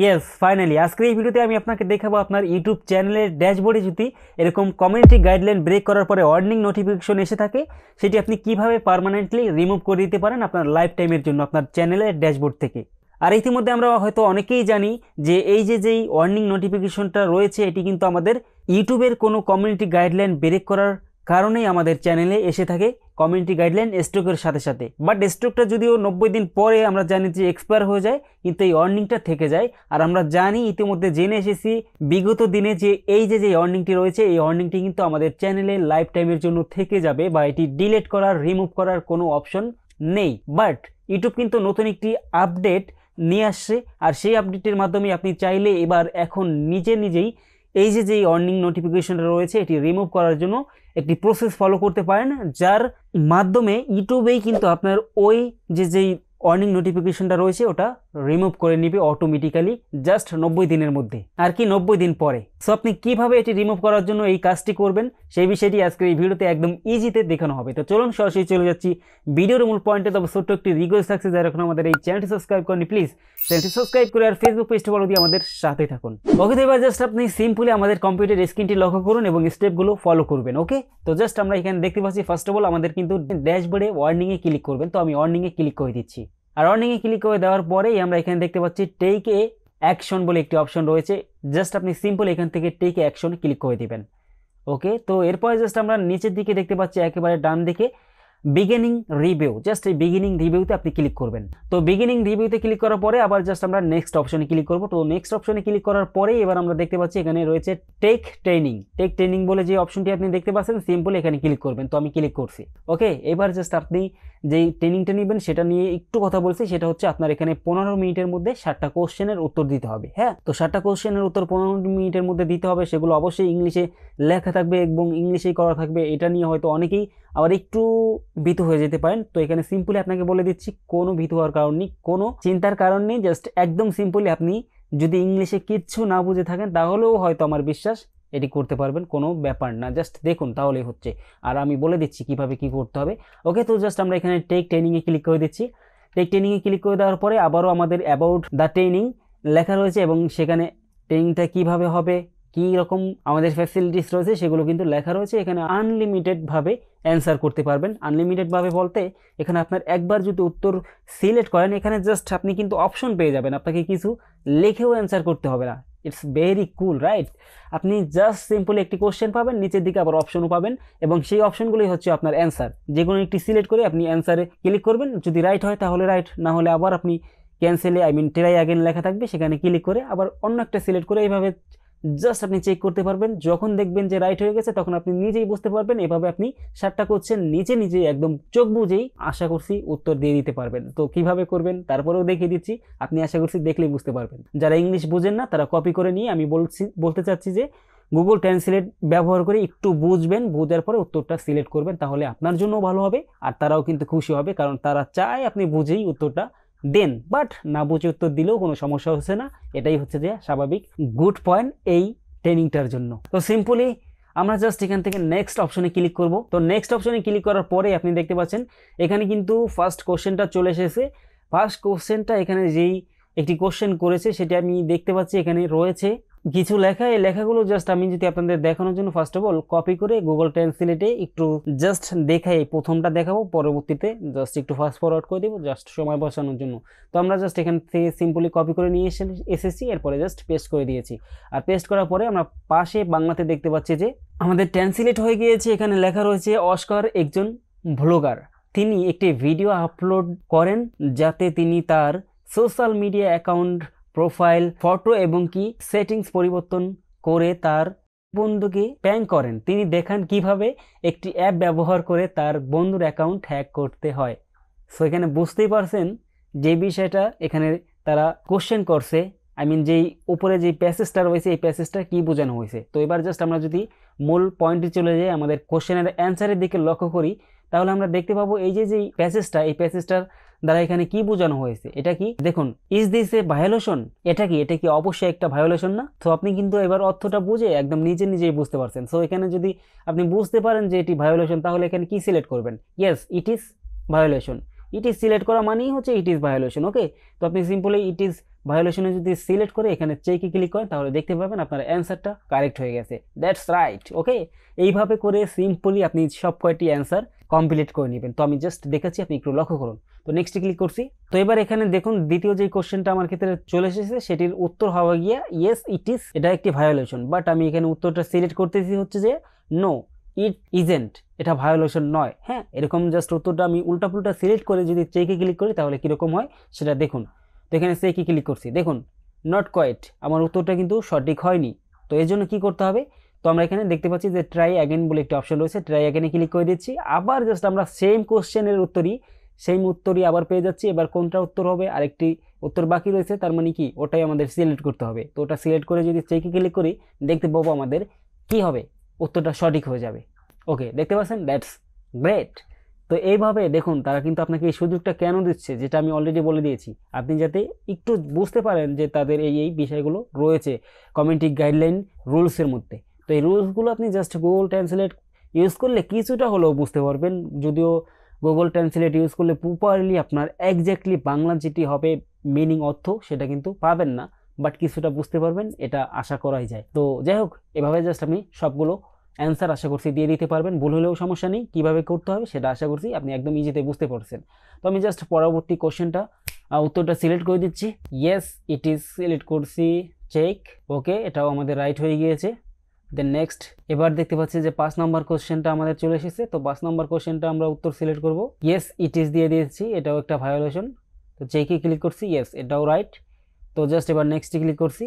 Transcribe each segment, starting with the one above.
yes finally আজকের এই ভিডিওতে আমি আপনাকে দেখাবো আপনার ইউটিউব চ্যানেলের ড্যাশবোর্ডে যদি এরকম কমিউনিটি গাইডলাইন ব্রেক করার পরে ওয়ার্নিং নোটিফিকেশন এসে থাকে সেটি আপনি কিভাবে পারমানেন্টলি রিমুভ করে দিতে পারেন আপনার লাইফ টাইমের জন্য আপনার চ্যানেলের ড্যাশবোর্ড থেকে আর ইতিমধ্যে আমরা হয়তো অনেকেই জানি যে এই যে যেই ওয়ার্নিং নোটিফিকেশনটা রয়েছে এটি কিন্তু আমাদের ইউটিউবের কোনো কমিউনিটি গাইডলাইন ব্রেক করার কারণেই আমাদের চ্যানেলে এসে থাকে কমিউনিটি গাইডলাইন স্ট্রোকের সাথে সাথে বাট স্ট্রোকটা যদিও নব্বই দিন পরে আমরা জানি যে এক্সপায়ার হয়ে যায় কিন্তু এই অর্নিংটা থেকে যায় আর আমরা জানি ইতিমধ্যে জেনে এসেছি বিগত দিনে যে এই যে যে অর্নিংটি রয়েছে এই অর্নিংটি কিন্তু আমাদের চ্যানেলে লাইফ টাইমের জন্য থেকে যাবে বা এটি ডিলেট করার রিমুভ করার কোনো অপশন নেই বাট ইউটিউব কিন্তু নতুন একটি আপডেট নিয়ে আসছে আর সেই আপডেটের মাধ্যমে আপনি চাইলে এবার এখন নিজে নিজেই এই যে যে অর্নিং নোটিফিকেশনটা রয়েছে এটি রিমুভ করার জন্য একটি প্রসেস ফলো করতে পারেন যার মাধ্যমে ইউটিউবেই কিন্তু আপনার ওই যে যেই ওয়ার্নিং নোটিফিকেশনটা রয়েছে ওটা রিমুভ করে নিবে অটোমেটিক্যালি জাস্ট নব্বই দিনের মধ্যে আর কি নব্বই দিন পরে সো আপনি কিভাবে এটি রিমুভ করার জন্য এই কাজটি করবেন সেই বিষয়টি আজকের এই ভিডিওতে একদম ইজিতে দেখানো হবে তো চলুন সরাসরি চলে যাচ্ছি ভিডিওর মূল পয়েন্টে তবে ছোট্ট একটি রিকোয়েস্ট থাকছে যারা এখন আমাদের এই চ্যানেলটি সাবস্ক্রাইব করেনি প্লিজ চ্যানেলটি সাবস্ক্রাইব করে আর ফেসবুক পেজটি ফলো দিয়ে আমাদের সাথে থাকুন ওকে এবার জাস্ট আপনি সিম্পলি আমাদের কম্পিউটার স্ক্রিনটি লক্ষ্য করুন এবং স্টেপগুলো ফলো করবেন ওকে তো জাস্ট আমরা এখানে দেখতে পাচ্ছি ফার্স্ট অফ অল আমাদের কিন্তু ড্যাশবোর্ডে ওয়ার্নিংয়ে ক্লিক করবেন তো আমি ওয়ার্নিংয়ে ক্লিক করে দিচ্ছি আর অর্নিংয়ে ক্লিক করে দেওয়ার পরেই আমরা এখানে দেখতে পাচ্ছি এ অ্যাকশন বলে একটি অপশন রয়েছে জাস্ট আপনি সিম্পল এখান থেকে এ অ্যাকশন ক্লিক করে দেবেন ওকে তো এরপরে জাস্ট আমরা নিচের দিকে দেখতে পাচ্ছি একেবারে ডান দিকে বিগিনিং রিভিউ জাস্ট এই বিগিনিং রিভিউতে আপনি ক্লিক করবেন তো বিগিনিং রিভিউতে ক্লিক করার পরে আবার জাস্ট আমরা নেক্সট অপশনে ক্লিক করবো তো নেক্সট অপশনে ক্লিক করার পরেই এবার আমরা দেখতে পাচ্ছি এখানে রয়েছে টেক ট্রেনিং টেক ট্রেনিং বলে যে অপশনটি আপনি দেখতে পাচ্ছেন সিম্পল এখানে ক্লিক করবেন তো আমি ক্লিক করছি ওকে এবার জাস্ট আপনি যেই ট্রেনিংটা নেবেন সেটা নিয়ে একটু কথা বলছি সেটা হচ্ছে আপনার এখানে পনেরো মিনিটের মধ্যে ষাটটা কোশ্চেনের উত্তর দিতে হবে হ্যাঁ তো ষাটটা কোশ্চেনের উত্তর পনেরো মিনিটের মধ্যে দিতে হবে সেগুলো অবশ্যই ইংলিশে লেখা থাকবে এবং ইংলিশেই করা থাকবে এটা নিয়ে হয়তো অনেকেই আবার একটু ভীতু হয়ে যেতে পারেন তো এখানে সিম্পলি আপনাকে বলে দিচ্ছি কোনো ভীত হওয়ার কারণ নেই কোনো চিন্তার কারণ নেই জাস্ট একদম সিম্পলি আপনি যদি ইংলিশে কিচ্ছু না বুঝে থাকেন তাহলেও হয়তো আমার বিশ্বাস এটি করতে পারবেন কোনো ব্যাপার না জাস্ট দেখুন তাহলেই হচ্ছে আর আমি বলে দিচ্ছি কিভাবে কি করতে হবে ওকে তো জাস্ট আমরা এখানে টেক ট্রেনিংয়ে ক্লিক করে দিচ্ছি টেক ট্রেনিংয়ে ক্লিক করে দেওয়ার পরে আবারও আমাদের অ্যাবাউট দ্য ট্রেনিং লেখা রয়েছে এবং সেখানে ট্রেনিংটা কিভাবে হবে কী রকম আমাদের ফ্যাসিলিটিস রয়েছে সেগুলো কিন্তু লেখা রয়েছে এখানে আনলিমিটেডভাবে অ্যান্সার করতে পারবেন আনলিমিটেডভাবে বলতে এখানে আপনার একবার যদি উত্তর সিলেক্ট করেন এখানে জাস্ট আপনি কিন্তু অপশন পেয়ে যাবেন আপনাকে কিছু লিখেও অ্যান্সার করতে হবে না ইটস ভেরি কুল রাইট আপনি জাস্ট সিম্পলি একটি কোশ্চেন পাবেন নিচের দিকে আবার অপশনও পাবেন এবং সেই অপশনগুলোই হচ্ছে আপনার অ্যান্সার যে কোনো একটি সিলেক্ট করে আপনি অ্যান্সারে ক্লিক করবেন যদি রাইট হয় তাহলে রাইট না হলে আবার আপনি ক্যান্সেলে আই মিন ট্রাই আগেন লেখা থাকবে সেখানে ক্লিক করে আবার অন্য একটা সিলেক্ট করে এইভাবে জাস্ট আপনি চেক করতে পারবেন যখন দেখবেন যে রাইট হয়ে গেছে তখন আপনি নিজেই বুঝতে পারবেন এভাবে আপনি সারটা করছেন নিজে নিজে একদম চোখ বুঝেই আশা করছি উত্তর দিয়ে দিতে পারবেন তো কিভাবে করবেন তারপরেও দেখিয়ে দিচ্ছি আপনি আশা করছি দেখলেই বুঝতে পারবেন যারা ইংলিশ বোঝেন না তারা কপি করে নিয়ে আমি বলছি বলতে চাচ্ছি যে গুগল ট্রান্সলেট ব্যবহার করে একটু বুঝবেন বোঝার পরে উত্তরটা সিলেক্ট করবেন তাহলে আপনার জন্য ভালো হবে আর তারাও কিন্তু খুশি হবে কারণ তারা চায় আপনি বুঝেই উত্তরটা দেন বাট না বুঝে উত্তর দিলেও কোনো সমস্যা হচ্ছে না এটাই হচ্ছে যে স্বাভাবিক গুড পয়েন্ট এই ট্রেনিংটার জন্য তো সিম্পলি আমরা জাস্ট এখান থেকে নেক্সট অপশনে ক্লিক করব তো নেক্সট অপশনে ক্লিক করার পরে আপনি দেখতে পাচ্ছেন এখানে কিন্তু ফার্স্ট কোশ্চেনটা চলে এসেছে ফার্স্ট কোশ্চেনটা এখানে যেই একটি কোশ্চেন করেছে সেটা আমি দেখতে পাচ্ছি এখানে রয়েছে কিছু লেখা এই লেখাগুলো জাস্ট আমি যদি আপনাদের দেখানোর জন্য ফার্স্ট অফ অল কপি করে গুগল ট্রান্সলেটে একটু জাস্ট দেখাই প্রথমটা দেখাবো পরবর্তীতে জাস্ট একটু ফাস্ট ফরওয়ার্ড করে দেবো জাস্ট সময় বসানোর জন্য তো আমরা জাস্ট এখান থেকে সিম্পলি কপি করে নিয়ে এসে এসেছি এরপরে জাস্ট পেস্ট করে দিয়েছি আর পেস্ট করার পরে আমরা পাশে বাংলাতে দেখতে পাচ্ছি যে আমাদের ট্রান্সলেট হয়ে গিয়েছে এখানে লেখা রয়েছে অস্কার একজন ভ্লগার তিনি একটি ভিডিও আপলোড করেন যাতে তিনি তার social media account profile photo এবং কি সেটিংস পরিবর্তন করে তার বন্ধুকে প্যাং করেন তিনি দেখান কিভাবে একটি অ্যাপ ব্যবহার করে তার বন্ধুর অ্যাকাউন্ট হ্যাক করতে হয় সো এখানে বুঝতেই পারছেন যে বিষয়টা এখানে তারা কোশ্চেন করছে আই মিন যেই উপরে যে প্যাসেজটা রয়েছে এই প্যাসেজটা কী বোঝানো হয়েছে তো এবার জাস্ট আমরা যদি মূল পয়েন্টে চলে যাই আমাদের কোশ্চেনের অ্যান্সারের দিকে লক্ষ্য করি তাহলে আমরা দেখতে পাবো এই যে যেই প্যাসেজটা এই প্যাসেজটার দ্বারা এখানে কি বোঝানো হয়েছে এটা কি দেখুন ইজ দিস এ ভায়োলেশন এটা কি এটা কি অবশ্যই একটা ভায়োলেশন না তো আপনি কিন্তু এবার অর্থটা বুঝে একদম নিজে নিজেই বুঝতে পারছেন সো এখানে যদি আপনি বুঝতে পারেন যে এটি ভায়োলেশন তাহলে এখানে কি সিলেক্ট করবেন yes it is violation it is select করা মানেই হচ্ছে ইট ইজ ভায়োলেশন ওকে তো আপনি সিম্পলি ইট ইজ ভায়োলেশনে যদি সিলেক্ট করে এখানে চেকে ক্লিক করেন তাহলে দেখতে পাবেন আপনার অ্যান্সারটা কারেক্ট হয়ে গেছে দ্যাটস রাইট ওকে এইভাবে করে সিম্পলি আপনি সব কয়টি অ্যান্সার কমপ্লিট করে নেবেন তো আমি জাস্ট দেখাচ্ছি আপনি একটু লক্ষ্য করুন তো নেক্সটে ক্লিক করছি তো এবার এখানে দেখুন দ্বিতীয় যে কোশ্চেনটা আমার ক্ষেত্রে চলে এসেছে সেটির উত্তর হওয়া গিয়া ইয়েস ইট ইস এটা একটি ভায়োলেশন বাট আমি এখানে উত্তরটা সিলেক্ট করতেছি হচ্ছে যে নো ইট ইজেন্ট এটা ভায়োলেশন নয় হ্যাঁ এরকম জাস্ট উত্তরটা আমি উল্টাপুল্টা সিলেক্ট করে যদি চেকে ক্লিক করি তাহলে কীরকম হয় সেটা দেখুন তো এখানে সে কি ক্লিক করছি দেখুন নট কোয়েট আমার উত্তরটা কিন্তু সঠিক হয়নি তো এর জন্য কী করতে হবে তো আমরা এখানে দেখতে পাচ্ছি যে ট্রাই অ্যাগেন বলে একটি অপশন রয়েছে ট্রাই অ্যাগেনে ক্লিক করে দিচ্ছি আবার জাস্ট আমরা সেম কোশ্চেনের উত্তরই সেম উত্তরই আবার পেয়ে যাচ্ছি এবার কোনটা উত্তর হবে আরেকটি উত্তর বাকি রয়েছে তার মানে কি ওটাই আমাদের সিলেক্ট করতে হবে তো ওটা সিলেক্ট করে যদি চেকে ক্লিক করি দেখতে পাবো আমাদের কি হবে উত্তরটা সঠিক হয়ে যাবে ওকে দেখতে পাচ্ছেন দ্যাটস গ্রেট তো এইভাবে দেখুন তারা কিন্তু আপনাকে এই সুযোগটা কেন দিচ্ছে যেটা আমি অলরেডি বলে দিয়েছি আপনি যাতে একটু বুঝতে পারেন যে তাদের এই এই বিষয়গুলো রয়েছে কমিউনিটি গাইডলাইন রুলসের মধ্যে তো এই রুলসগুলো আপনি জাস্ট গুগল ট্রান্সলেট ইউজ করলে কিছুটা হলেও বুঝতে পারবেন যদিও গুগল ট্রান্সলেট ইউজ করলে প্রপারলি আপনার একজ্যাক্টলি বাংলা যেটি হবে মিনিং অর্থ সেটা কিন্তু পাবেন না বাট কিছুটা বুঝতে পারবেন এটা আশা করাই যায় তো যাই হোক এভাবে জাস্ট আমি সবগুলো অ্যান্সার আশা করছি দিয়ে দিতে পারবেন ভুল হলেও সমস্যা নেই কীভাবে করতে হবে সেটা আশা করছি আপনি একদম ইজিতে বুঝতে পারছেন তো আমি জাস্ট পরবর্তী কোশ্চেনটা উত্তরটা সিলেক্ট করে দিচ্ছি ইয়েস ইট ইজ সিলেক্ট করছি চেক ওকে এটাও আমাদের রাইট হয়ে গিয়েছে দেন নেক্সট এবার দেখতে পাচ্ছি যে পাঁচ নম্বর কোশ্চেনটা আমাদের চলে এসেছে তো পাঁচ নম্বর কোশ্চেনটা আমরা উত্তর সিলেক্ট করব ইয়েস ইট ইজ দিয়ে দিয়েছি এটাও একটা ভায়োলেশন তো চেকে ক্লিক করছি ইয়েস এটাও রাইট তো জাস্ট এবার নেক্সটে ক্লিক করছি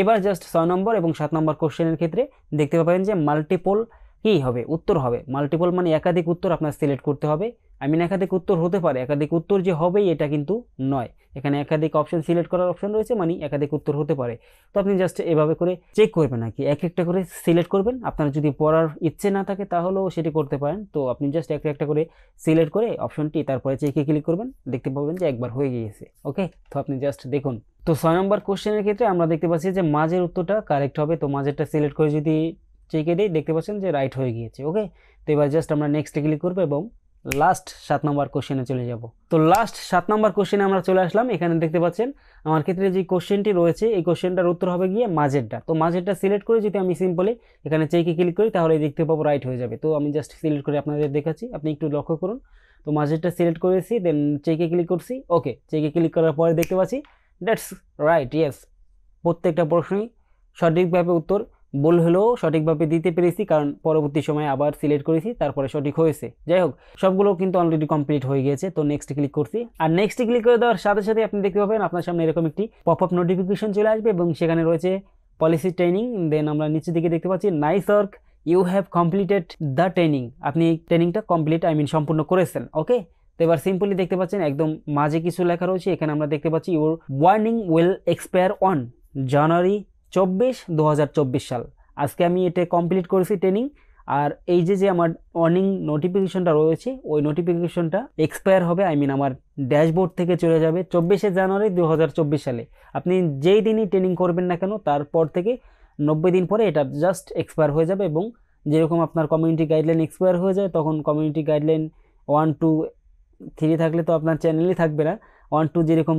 এবার জাস্ট ছয় নম্বর এবং সাত নম্বর কোশ্চেনের ক্ষেত্রে দেখতে পাবেন যে মাল্টিপল কী হবে উত্তর হবে মাল্টিপল মানে একাধিক উত্তর আপনার সিলেক্ট করতে হবে আমি একাধিক উত্তর হতে পারে একাধিক উত্তর যে হবেই এটা কিন্তু নয় এখানে একাধিক অপশন সিলেক্ট করার অপশন রয়েছে মানে একাধিক উত্তর হতে পারে তো আপনি জাস্ট এভাবে করে চেক করবেন আর কি এক একটা করে সিলেক্ট করবেন আপনার যদি পড়ার ইচ্ছে না থাকে তাহলেও সেটি করতে পারেন তো আপনি জাস্ট এক একটা করে সিলেক্ট করে অপশনটি তারপরে চেকে ক্লিক করবেন দেখতে পাবেন যে একবার হয়ে গিয়েছে ওকে তো আপনি জাস্ট দেখুন তো ছয় নম্বর কোশ্চেনের ক্ষেত্রে আমরা দেখতে পাচ্ছি যে মাঝের উত্তরটা কারেক্ট হবে তো মাঝেরটা সিলেক্ট করে যদি চেকে দিই দেখতে পাচ্ছেন যে রাইট হয়ে গিয়েছে ওকে তো এবার জাস্ট আমরা নেক্সটে ক্লিক করবো এবং লাস্ট সাত নম্বর কোশ্চেনে চলে যাব তো লাস্ট সাত নম্বর কোশ্চেনে আমরা চলে আসলাম এখানে দেখতে পাচ্ছেন আমার ক্ষেত্রে যে কোশ্চেনটি রয়েছে এই কোশ্চেনটার উত্তর হবে গিয়ে মাঝেরটা তো মাঝেরটা সিলেক্ট করে যদি আমি সিম্পলি এখানে চেকে ক্লিক করি তাহলে দেখতে পাবো রাইট হয়ে যাবে তো আমি জাস্ট সিলেক্ট করে আপনাদের দেখাচ্ছি আপনি একটু লক্ষ্য করুন তো মাঝেরটা সিলেক্ট করেছি দেন চেকে ক্লিক করছি ওকে চেকে ক্লিক করার পরে দেখতে পাচ্ছি দ্যাটস রাইট ইয়েস প্রত্যেকটা প্রশ্নই সঠিকভাবে উত্তর ভুল হলেও সঠিকভাবে দিতে পেরেছি কারণ পরবর্তী সময়ে আবার সিলেক্ট করেছি তারপরে সঠিক হয়েছে যাই হোক সবগুলো কিন্তু অলরেডি কমপ্লিট হয়ে গিয়েছে তো নেক্সট ক্লিক করছি আর নেক্সট ক্লিক করে দেওয়ার সাথে সাথে আপনি দেখতে পাবেন আপনার সামনে এরকম একটি পপ আপ নোটিফিকেশন চলে আসবে এবং সেখানে রয়েছে পলিসি ট্রেনিং দেন আমরা নিচের দিকে দেখতে পাচ্ছি nice work you have completed the training আপনি ট্রেনিংটা কমপ্লিট আই মিন সম্পূর্ণ করেছেন ওকে তো এবার সিম্পলি দেখতে পাচ্ছেন একদম মাঝে কিছু লেখা রয়েছে এখানে আমরা দেখতে পাচ্ছি your warning will expire on January চব্বিশ দু সাল আজকে আমি এটা কমপ্লিট করেছি ট্রেনিং আর এই যে যে আমার অর্নিং নোটিফিকেশনটা রয়েছে ওই নোটিফিকেশনটা এক্সপায়ার হবে আই মিন আমার ড্যাশবোর্ড থেকে চলে যাবে চব্বিশে জানুয়ারি দু সালে আপনি যেই দিনই ট্রেনিং করবেন না কেন তারপর থেকে নব্বই দিন পরে এটা জাস্ট এক্সপায়ার হয়ে যাবে এবং যেরকম আপনার কমিউনিটি গাইডলাইন এক্সপায়ার হয়ে যায় তখন community guideline one two three থাকলে তো আপনার চ্যানেলই থাকবে না ওয়ান টু যেরকম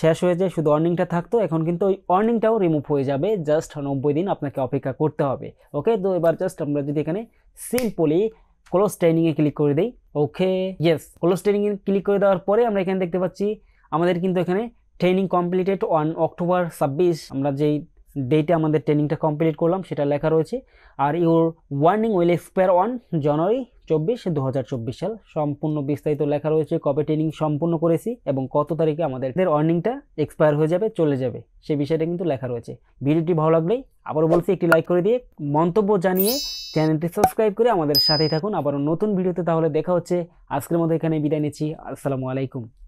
শেষ হয়ে যায় শুধু অর্নিংটা থাকতো এখন কিন্তু ওই অর্নিংটাও রিমুভ হয়ে যাবে জাস্ট নব্বই দিন আপনাকে অপেক্ষা করতে হবে ওকে তো এবার জাস্ট আমরা যদি এখানে সিম্পলি ক্লোজ ট্রেনিংয়ে ক্লিক করে দিই ওকে ইয়েস ক্লোজ ট্রেনিংয়ে ক্লিক করে দেওয়ার পরে আমরা এখানে দেখতে পাচ্ছি আমাদের কিন্তু এখানে ট্রেনিং কমপ্লিটেড ওয়ান অক্টোবর ছাব্বিশ আমরা যেই ডেটে আমাদের ট্রেনিংটা কমপ্লিট করলাম সেটা লেখা রয়েছে আর your warning will expire one January চব্বিশ দু সাল সম্পূর্ণ বিস্তারিত লেখা রয়েছে কবে ট্রেনিং সম্পূর্ণ করেছি এবং কত তারিখে আমাদের আর্নিংটা এক্সপায়ার হয়ে যাবে চলে যাবে সে বিষয়টা কিন্তু লেখা রয়েছে ভিডিওটি ভালো লাগলেই আবারও বলছি একটি লাইক করে দিয়ে মন্তব্য জানিয়ে চ্যানেলটি সাবস্ক্রাইব করে আমাদের সাথেই থাকুন আবারও নতুন ভিডিওতে তাহলে দেখা হচ্ছে আজকের মতো এখানে বিদায় নিচ্ছি আসসালামু আলাইকুম